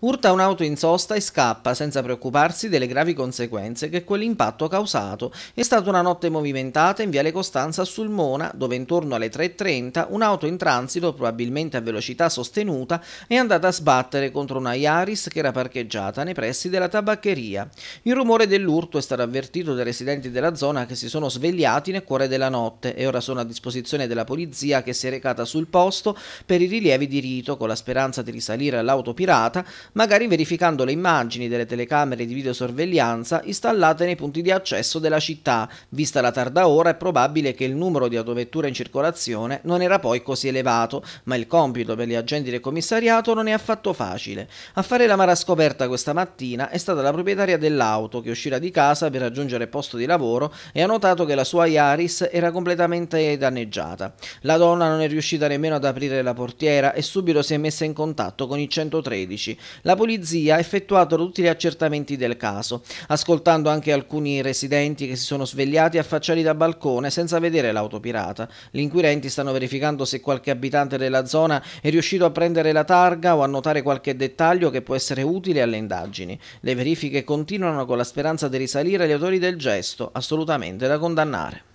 Urta un'auto in sosta e scappa senza preoccuparsi delle gravi conseguenze che quell'impatto ha causato. È stata una notte movimentata in Viale Costanza a Sulmona, dove intorno alle 3.30 un'auto in transito, probabilmente a velocità sostenuta, è andata a sbattere contro una Yaris che era parcheggiata nei pressi della tabaccheria. Il rumore dell'urto è stato avvertito dai residenti della zona che si sono svegliati nel cuore della notte e ora sono a disposizione della polizia che si è recata sul posto per i rilievi di rito con la speranza di risalire all'auto pirata magari verificando le immagini delle telecamere di videosorveglianza installate nei punti di accesso della città. Vista la tarda ora è probabile che il numero di autovetture in circolazione non era poi così elevato, ma il compito per gli agenti del commissariato non è affatto facile. A fare la mara scoperta questa mattina è stata la proprietaria dell'auto che uscirà di casa per raggiungere il posto di lavoro e ha notato che la sua Iaris era completamente danneggiata. La donna non è riuscita nemmeno ad aprire la portiera e subito si è messa in contatto con i 113. La polizia ha effettuato tutti gli accertamenti del caso, ascoltando anche alcuni residenti che si sono svegliati affacciati da balcone senza vedere l'auto pirata. Gli inquirenti stanno verificando se qualche abitante della zona è riuscito a prendere la targa o a notare qualche dettaglio che può essere utile alle indagini. Le verifiche continuano con la speranza di risalire agli autori del gesto, assolutamente da condannare.